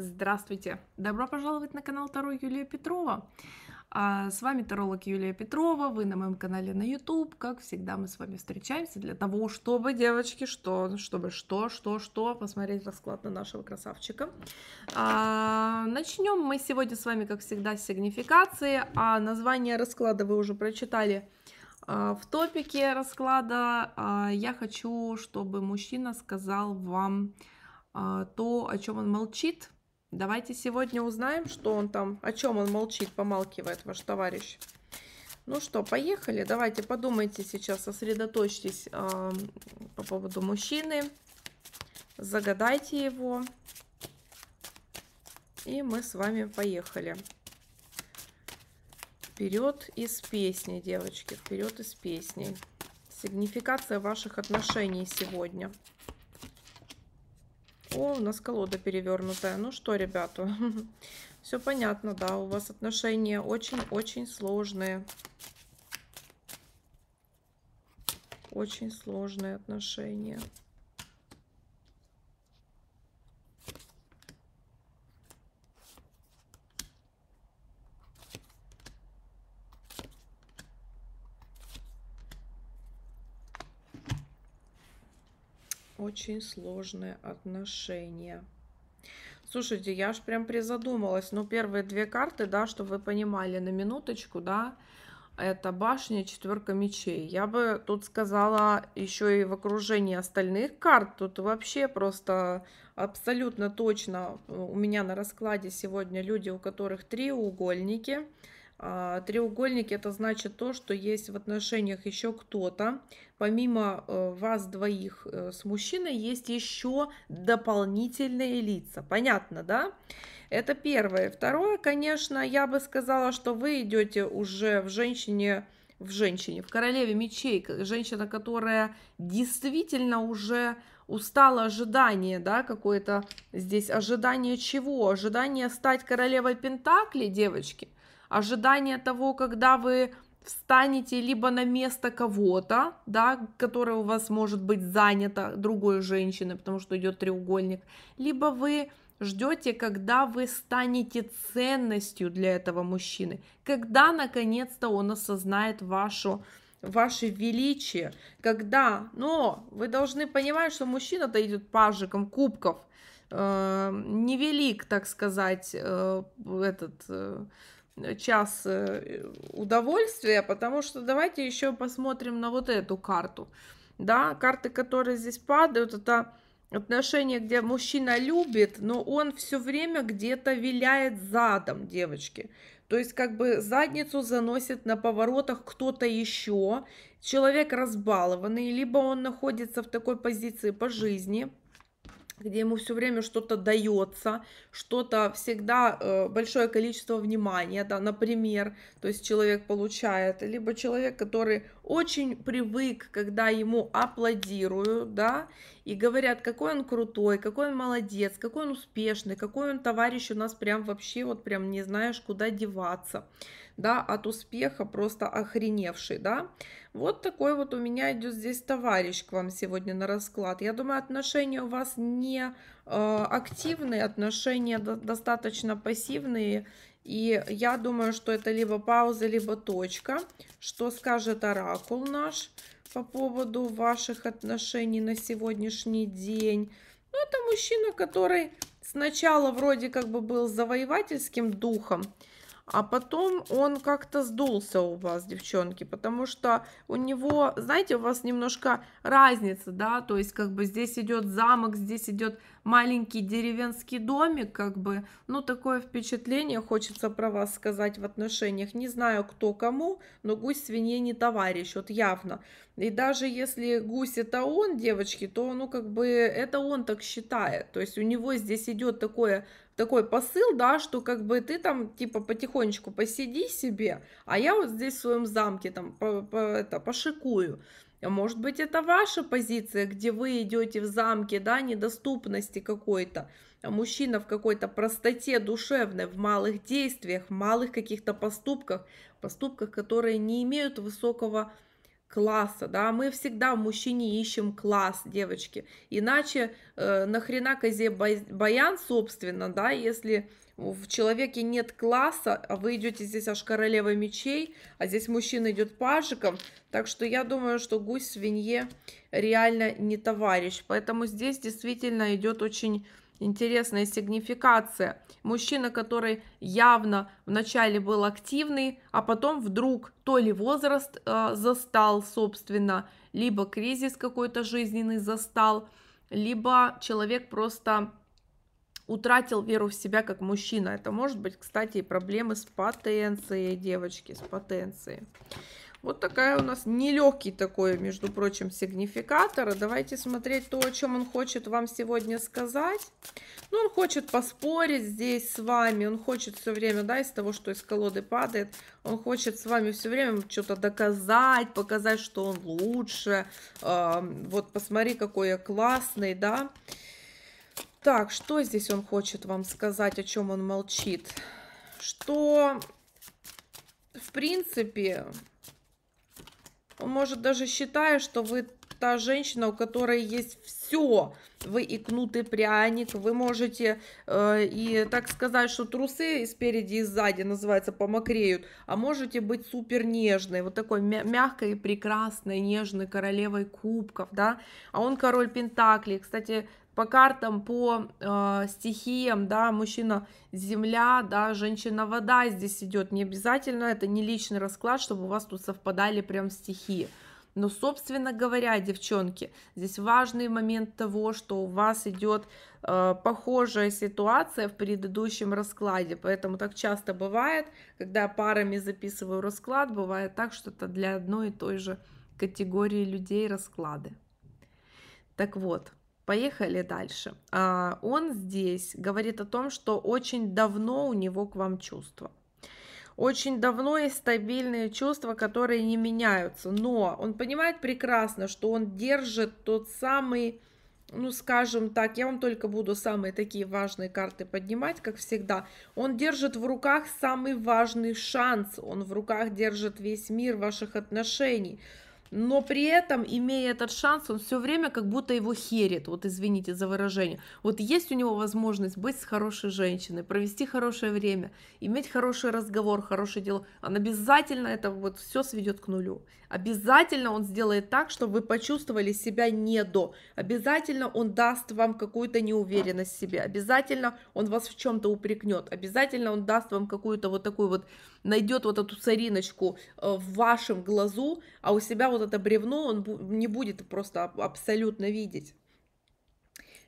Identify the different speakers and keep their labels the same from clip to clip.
Speaker 1: Здравствуйте! Добро пожаловать на канал Таро Юлия Петрова. А с вами таролог Юлия Петрова, вы на моем канале на YouTube. Как всегда, мы с вами встречаемся для того, чтобы, девочки, что, чтобы что, что, что, посмотреть расклад на нашего красавчика. А, начнем мы сегодня с вами, как всегда, с сигнификации. А название расклада вы уже прочитали а, в топике расклада. А, я хочу, чтобы мужчина сказал вам а, то, о чем он молчит, Давайте сегодня узнаем, что он там, о чем он молчит, помалкивает ваш товарищ. Ну что, поехали. Давайте подумайте сейчас, сосредоточьтесь э, по поводу мужчины. Загадайте его. И мы с вами поехали. Вперед из песни, девочки, вперед из песни. Сигнификация ваших отношений сегодня. О, у нас колода перевернутая. Ну что, ребята, все понятно, да, у вас отношения очень-очень сложные. Очень сложные отношения. очень сложные отношения. Слушайте, я аж прям призадумалась. Ну, первые две карты, да, чтобы вы понимали на минуточку, да, это башня, четверка мечей. Я бы тут сказала еще и в окружении остальных карт. Тут вообще просто абсолютно точно у меня на раскладе сегодня люди, у которых треугольники. угольники а, треугольник это значит то, что есть в отношениях еще кто-то. Помимо э, вас двоих э, с мужчиной есть еще дополнительные лица. Понятно, да? Это первое. Второе, конечно, я бы сказала, что вы идете уже в женщине в женщине, в королеве мечей, женщина, которая действительно уже устала ожидание, да, какое-то здесь ожидание чего? Ожидание стать королевой Пентакли, девочки – ожидание того, когда вы встанете либо на место кого-то, да, которое у вас может быть занято другой женщиной, потому что идет треугольник, либо вы ждете, когда вы станете ценностью для этого мужчины, когда наконец-то он осознает вашу ваше величие, когда, но вы должны понимать, что мужчина-то идет пажиком кубков, э, невелик, так сказать, э, этот э, час э, удовольствия, потому что давайте еще посмотрим на вот эту карту. Да, карты, которые здесь падают, это отношения, где мужчина любит, но он все время где-то виляет задом девочки. То есть как бы задницу заносит на поворотах кто-то еще. Человек разбалованный, либо он находится в такой позиции по жизни – где ему все время что-то дается, что-то всегда э, большое количество внимания, да, например, то есть человек получает, либо человек, который очень привык, когда ему аплодируют, да, и говорят, какой он крутой, какой он молодец, какой он успешный, какой он товарищ у нас прям вообще вот прям не знаешь, куда деваться, да, от успеха просто охреневший, да. Вот такой вот у меня идет здесь товарищ к вам сегодня на расклад. Я думаю, отношения у вас не э, активные, отношения достаточно пассивные, и я думаю, что это либо пауза, либо точка. Что скажет оракул наш по поводу ваших отношений на сегодняшний день? Ну, это мужчина, который сначала вроде как бы был завоевательским духом, а потом он как-то сдулся у вас, девчонки, потому что у него, знаете, у вас немножко разница, да, то есть как бы здесь идет замок, здесь идет маленький деревенский домик, как бы, ну, такое впечатление, хочется про вас сказать в отношениях. Не знаю, кто кому, но гусь свинье не товарищ, вот явно. И даже если гусь это он, девочки, то, ну, как бы, это он так считает. То есть у него здесь идет такое такой посыл, да, что как бы ты там типа потихонечку посиди себе, а я вот здесь в своем замке там по, по, это, пошикую. Может быть, это ваша позиция, где вы идете в замке, да, недоступности какой-то. А мужчина в какой-то простоте душевной, в малых действиях, в малых каких-то поступках, поступках, которые не имеют высокого класса, да, мы всегда в мужчине ищем класс, девочки, иначе э, нахрена козе баян, собственно, да, если в человеке нет класса, а вы идете здесь аж королева мечей, а здесь мужчина идет пажиком. Так что я думаю, что гусь свинье реально не товарищ. Поэтому здесь действительно идет очень интересная сигнификация. Мужчина, который явно вначале был активный, а потом вдруг то ли возраст э, застал, собственно, либо кризис какой-то жизненный застал, либо человек просто утратил веру в себя как мужчина. Это может быть, кстати, и проблемы с потенцией, девочки, с потенцией. Вот такая у нас нелегкий такой, между прочим, сигнификатор. Давайте смотреть то, о чем он хочет вам сегодня сказать. Ну, он хочет поспорить здесь с вами, он хочет все время, да, из того, что из колоды падает, он хочет с вами все время что-то доказать, показать, что он лучше. вот посмотри, какой я классный, да. Да так, что здесь он хочет вам сказать, о чем он молчит? Что, в принципе, он может даже считая, что вы та женщина, у которой есть все. Вы и кнут, и пряник, вы можете э, и так сказать, что трусы и спереди, и сзади, называется, помокреют, а можете быть супер нежной, вот такой мя- мягкой, прекрасной, нежной королевой кубков, да, а он король Пентаклей, кстати, по картам, по э, стихиям, да, мужчина земля, да, женщина вода здесь идет. Не обязательно, это не личный расклад, чтобы у вас тут совпадали прям стихии. Но, собственно говоря, девчонки, здесь важный момент того, что у вас идет э, похожая ситуация в предыдущем раскладе. Поэтому так часто бывает, когда парами записываю расклад, бывает так, что это для одной и той же категории людей расклады. Так вот, поехали дальше. А, он здесь говорит о том, что очень давно у него к вам чувства очень давно и стабильные чувства, которые не меняются. Но он понимает прекрасно, что он держит тот самый ну, скажем так, я вам только буду самые такие важные карты поднимать, как всегда. Он держит в руках самый важный шанс, он в руках держит весь мир ваших отношений но при этом, имея этот шанс, он все время как будто его херит, вот извините за выражение. Вот есть у него возможность быть с хорошей женщиной, провести хорошее время, иметь хороший разговор, хорошее дело. Он обязательно это вот все сведет к нулю. Обязательно он сделает так, чтобы вы почувствовали себя не до. Обязательно он даст вам какую-то неуверенность в себе. Обязательно он вас в чем-то упрекнет. Обязательно он даст вам какую-то вот такую вот, найдет вот эту цариночку э, в вашем глазу, а у себя вот вот это бревно он не будет просто абсолютно видеть.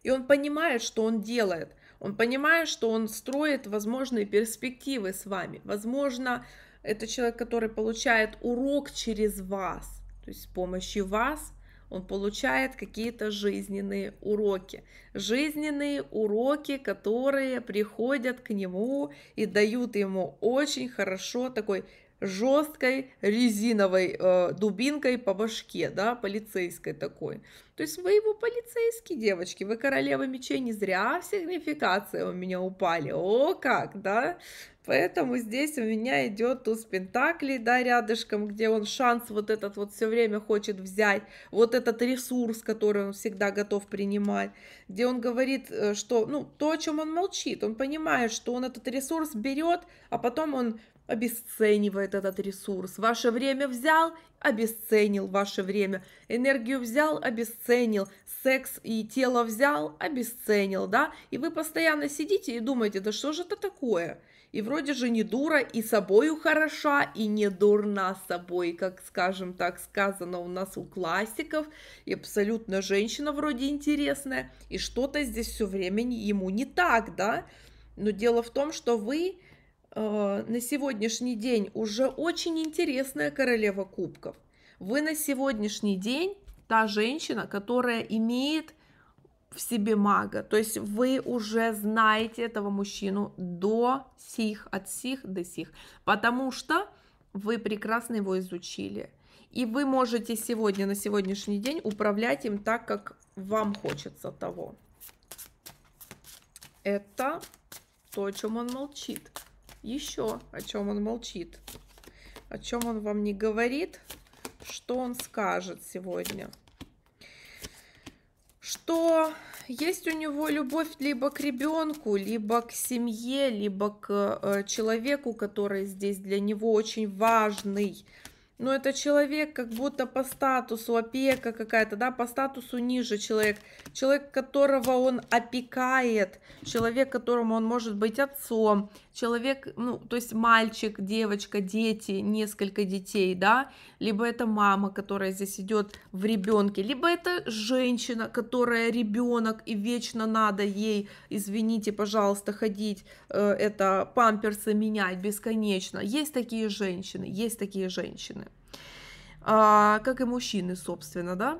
Speaker 1: И он понимает, что он делает. Он понимает, что он строит возможные перспективы с вами. Возможно, это человек, который получает урок через вас. То есть с помощью вас он получает какие-то жизненные уроки. Жизненные уроки, которые приходят к нему и дают ему очень хорошо такой жесткой резиновой э, дубинкой по башке, да, полицейской такой. То есть вы его полицейские, девочки, вы королева мечей не зря, сигнификация у меня упали, о как, да, Поэтому здесь у меня идет туз пентаклей, да, рядышком, где он шанс вот этот вот все время хочет взять, вот этот ресурс, который он всегда готов принимать, где он говорит, э, что, ну, то, о чем он молчит, он понимает, что он этот ресурс берет, а потом он обесценивает этот ресурс. Ваше время взял, обесценил ваше время. Энергию взял, обесценил. Секс и тело взял, обесценил, да? И вы постоянно сидите и думаете, да что же это такое? И вроде же не дура, и собою хороша, и не дурна собой, как, скажем так, сказано у нас у классиков, и абсолютно женщина вроде интересная, и что-то здесь все время ему не так, да? Но дело в том, что вы Э, на сегодняшний день уже очень интересная королева кубков. Вы на сегодняшний день та женщина, которая имеет в себе мага. То есть вы уже знаете этого мужчину до сих, от сих до сих. Потому что вы прекрасно его изучили. И вы можете сегодня, на сегодняшний день, управлять им так, как вам хочется того. Это то, о чем он молчит еще, о чем он молчит, о чем он вам не говорит, что он скажет сегодня. Что есть у него любовь либо к ребенку, либо к семье, либо к э, человеку, который здесь для него очень важный, но ну, это человек как будто по статусу, опека какая-то, да, по статусу ниже человек. Человек, которого он опекает, человек, которому он может быть отцом, человек, ну, то есть мальчик, девочка, дети, несколько детей, да, либо это мама, которая здесь идет в ребенке, либо это женщина, которая ребенок и вечно надо ей, извините, пожалуйста, ходить, э, это памперсы менять бесконечно. Есть такие женщины, есть такие женщины. А, как и мужчины, собственно, да.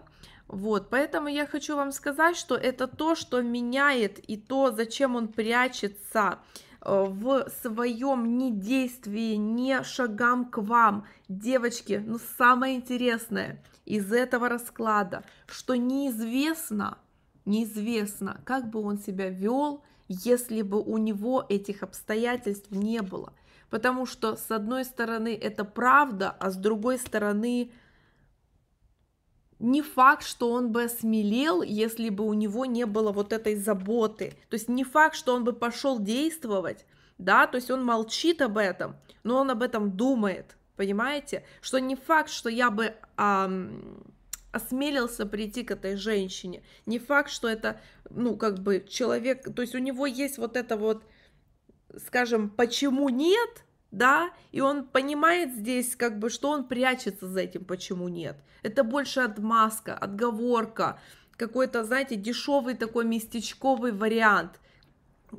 Speaker 1: Вот, поэтому я хочу вам сказать, что это то, что меняет и то, зачем он прячется э, в своем недействии, не шагам к вам, девочки, Но ну, самое интересное из этого расклада, что неизвестно, неизвестно, как бы он себя вел, если бы у него этих обстоятельств не было. Потому что, с одной стороны, это правда, а с другой стороны, не факт, что он бы осмелел, если бы у него не было вот этой заботы. То есть не факт, что он бы пошел действовать, да, то есть он молчит об этом, но он об этом думает, понимаете? Что не факт, что я бы а, осмелился прийти к этой женщине, не факт, что это, ну, как бы человек, то есть у него есть вот это вот, скажем, почему нет, да, и он понимает здесь, как бы, что он прячется за этим, почему нет. Это больше отмазка, отговорка, какой-то, знаете, дешевый такой местечковый вариант.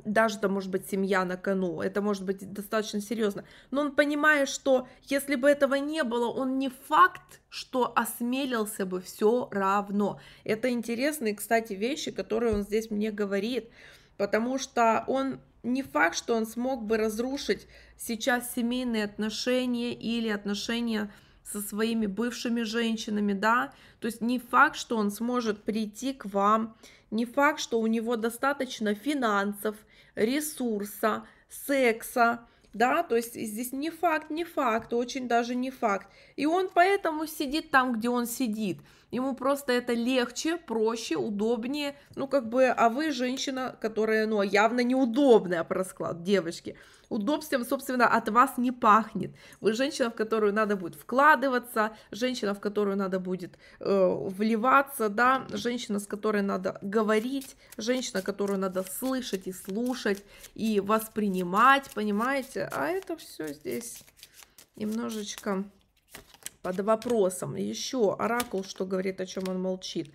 Speaker 1: Даже там, может быть, семья на кону, это может быть достаточно серьезно. Но он понимает, что если бы этого не было, он не факт, что осмелился бы все равно. Это интересные, кстати, вещи, которые он здесь мне говорит потому что он не факт, что он смог бы разрушить сейчас семейные отношения или отношения со своими бывшими женщинами, да, то есть не факт, что он сможет прийти к вам, не факт, что у него достаточно финансов, ресурса, секса, да, то есть здесь не факт, не факт, очень даже не факт. И он поэтому сидит там, где он сидит. Ему просто это легче, проще, удобнее. Ну, как бы, а вы женщина, которая, ну, явно неудобная по раскладу, девочки. Удобством, собственно, от вас не пахнет. Вы женщина, в которую надо будет вкладываться, женщина, в которую надо будет э, вливаться, да, женщина, с которой надо говорить, женщина, которую надо слышать и слушать, и воспринимать, понимаете? А это все здесь немножечко под вопросом. Еще оракул, что говорит, о чем он молчит.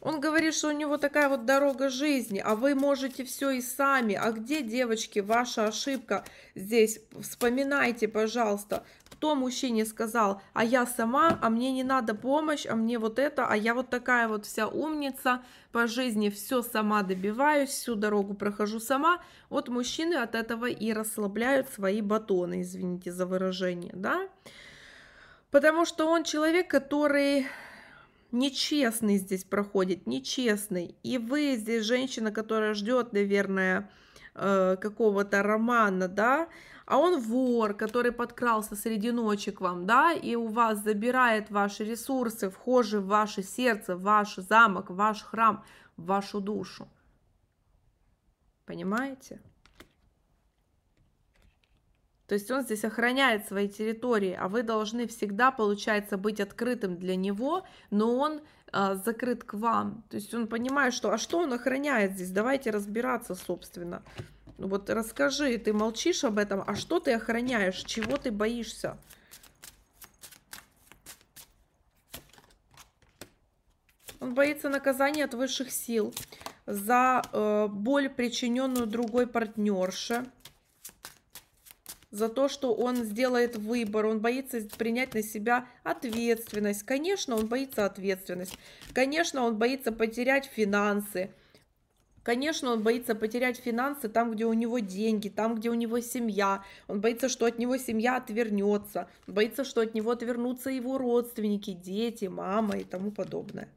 Speaker 1: Он говорит, что у него такая вот дорога жизни, а вы можете все и сами. А где, девочки, ваша ошибка здесь? Вспоминайте, пожалуйста. Кто мужчине сказал, а я сама, а мне не надо помощь, а мне вот это, а я вот такая вот вся умница по жизни, все сама добиваюсь, всю дорогу прохожу сама. Вот мужчины от этого и расслабляют свои батоны, извините за выражение, да? Да. Потому что он человек, который нечестный здесь проходит, нечестный. И вы здесь женщина, которая ждет, наверное, э, какого-то романа, да, а он вор, который подкрался среди ночи к вам, да, и у вас забирает ваши ресурсы, вхожи в ваше сердце, в ваш замок, в ваш храм, в вашу душу. Понимаете? То есть он здесь охраняет свои территории, а вы должны всегда, получается, быть открытым для него, но он э, закрыт к вам. То есть он понимает, что, а что он охраняет здесь? Давайте разбираться, собственно. Ну вот расскажи, ты молчишь об этом, а что ты охраняешь, чего ты боишься? Он боится наказания от высших сил за э, боль, причиненную другой партнерше за то, что он сделает выбор, он боится принять на себя ответственность. Конечно, он боится ответственность. Конечно, он боится потерять финансы. Конечно, он боится потерять финансы там, где у него деньги, там, где у него семья. Он боится, что от него семья отвернется. Он боится, что от него отвернутся его родственники, дети, мама и тому подобное.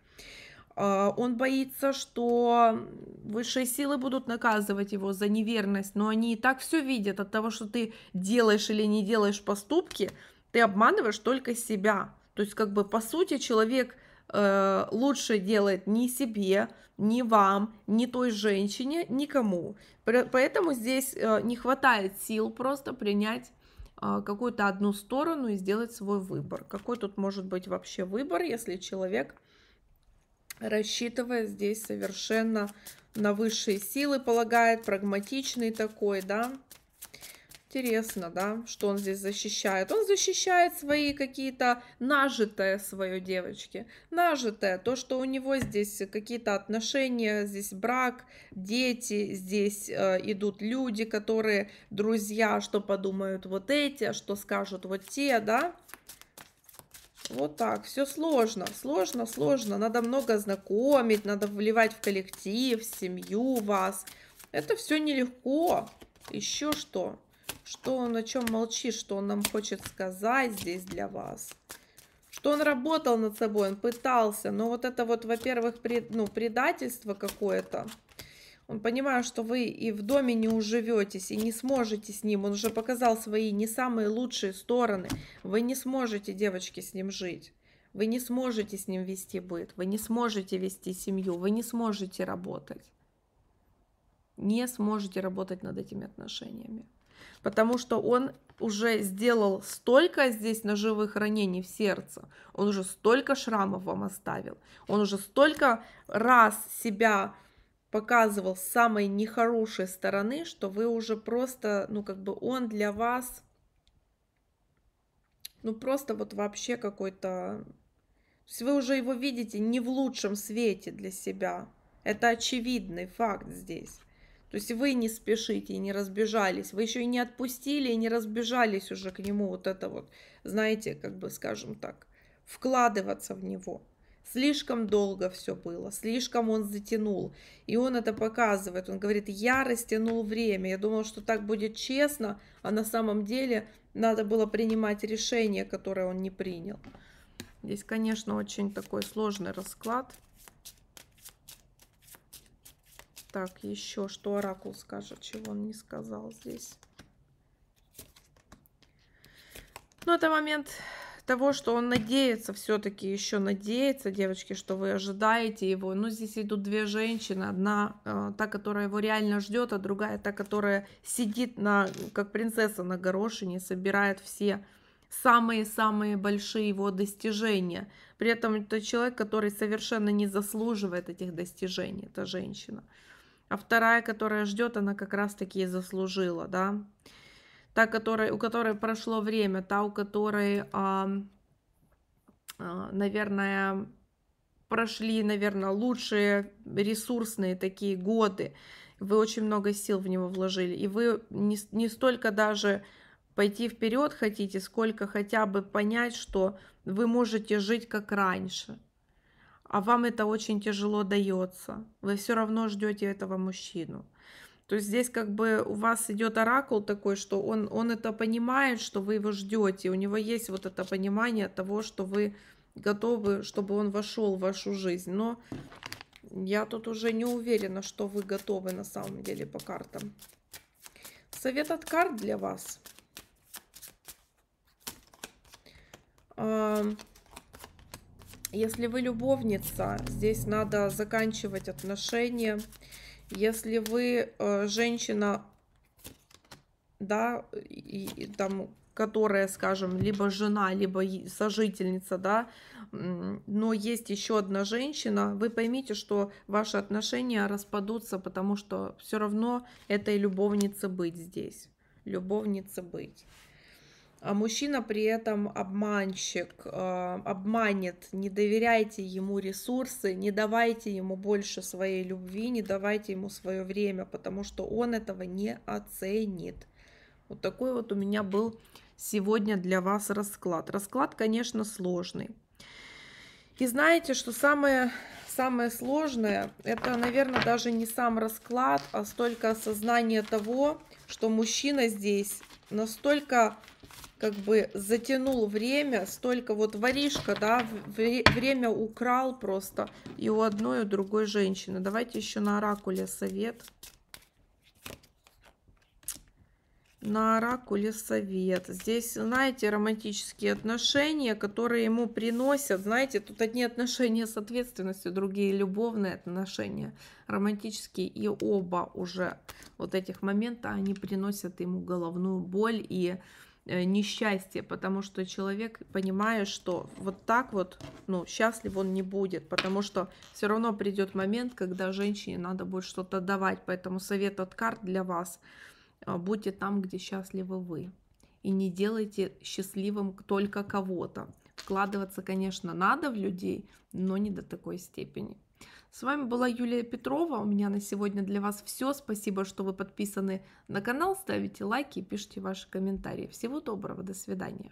Speaker 1: А, он боится, что высшие силы будут наказывать его за неверность, но они и так все видят от того, что ты делаешь или не делаешь поступки, ты обманываешь только себя. То есть, как бы по сути, человек э, лучше делает ни себе, ни вам, ни той женщине, никому. Поэтому здесь э, не хватает сил просто принять э, какую-то одну сторону и сделать свой выбор. Какой тут может быть вообще выбор, если человек рассчитывая здесь совершенно на высшие силы, полагает, прагматичный такой, да. Интересно, да, что он здесь защищает. Он защищает свои какие-то нажитое свое, девочки. Нажитое, то, что у него здесь какие-то отношения, здесь брак, дети, здесь э, идут люди, которые друзья, что подумают вот эти, а что скажут вот те, да. Вот так. Все сложно, сложно, сложно. Надо много знакомить, надо вливать в коллектив, в семью вас. Это все нелегко. Еще что? Что он о чем молчит, что он нам хочет сказать здесь для вас? Что он работал над собой, он пытался, но вот это вот, во-первых, пред, ну, предательство какое-то. Он понимает, что вы и в доме не уживетесь, и не сможете с ним. Он уже показал свои не самые лучшие стороны. Вы не сможете, девочки, с ним жить. Вы не сможете с ним вести быт, вы не сможете вести семью, вы не сможете работать. Не сможете работать над этими отношениями. Потому что он уже сделал столько здесь ножевых ранений в сердце, он уже столько шрамов вам оставил, он уже столько раз себя показывал с самой нехорошей стороны, что вы уже просто, ну как бы он для вас, ну просто вот вообще какой-то, то есть вы уже его видите не в лучшем свете для себя. Это очевидный факт здесь. То есть вы не спешите и не разбежались, вы еще и не отпустили и не разбежались уже к нему вот это вот, знаете, как бы, скажем так, вкладываться в него. Слишком долго все было, слишком он затянул. И он это показывает. Он говорит, я растянул время. Я думал, что так будет честно, а на самом деле надо было принимать решение, которое он не принял. Здесь, конечно, очень такой сложный расклад. Так, еще что Оракул скажет, чего он не сказал здесь. Ну, это момент того, что он надеется, все-таки еще надеется, девочки, что вы ожидаете его. Но ну, здесь идут две женщины. Одна э, та, которая его реально ждет, а другая та, которая сидит на, как принцесса на горошине, собирает все самые-самые большие его достижения. При этом это человек, который совершенно не заслуживает этих достижений, это женщина. А вторая, которая ждет, она как раз-таки и заслужила, да та, которая, у которой прошло время, та, у которой, а, а, наверное, прошли, наверное, лучшие ресурсные такие годы, вы очень много сил в него вложили, и вы не, не столько даже пойти вперед хотите, сколько хотя бы понять, что вы можете жить как раньше, а вам это очень тяжело дается, вы все равно ждете этого мужчину. То есть здесь как бы у вас идет оракул такой, что он, он это понимает, что вы его ждете. У него есть вот это понимание того, что вы готовы, чтобы он вошел в вашу жизнь. Но я тут уже не уверена, что вы готовы на самом деле по картам. Совет от карт для вас. Если вы любовница, здесь надо заканчивать отношения. Отношения если вы э, женщина, да, и, и, там, которая, скажем, либо жена, либо сожительница, да, но есть еще одна женщина, вы поймите, что ваши отношения распадутся, потому что все равно этой любовнице быть здесь, любовнице быть. А мужчина при этом обманщик, а, обманет, не доверяйте ему ресурсы, не давайте ему больше своей любви, не давайте ему свое время, потому что он этого не оценит. Вот такой вот у меня был сегодня для вас расклад. Расклад, конечно, сложный. И знаете, что самое, самое сложное, это, наверное, даже не сам расклад, а столько осознание того, что мужчина здесь настолько как бы затянул время, столько вот воришка, да, время украл просто и у одной, и у другой женщины. Давайте еще на оракуле совет. На оракуле совет. Здесь, знаете, романтические отношения, которые ему приносят, знаете, тут одни отношения с ответственностью, другие любовные отношения, романтические, и оба уже вот этих момента, они приносят ему головную боль и Э, несчастье, потому что человек понимая, что вот так вот, ну, счастлив он не будет, потому что все равно придет момент, когда женщине надо будет что-то давать, поэтому совет от карт для вас, э, будьте там, где счастливы вы, и не делайте счастливым только кого-то. Вкладываться, конечно, надо в людей, но не до такой степени. С вами была Юлия Петрова. У меня на сегодня для вас все. Спасибо, что вы подписаны на канал, ставите лайки, пишите ваши комментарии. Всего доброго, до свидания.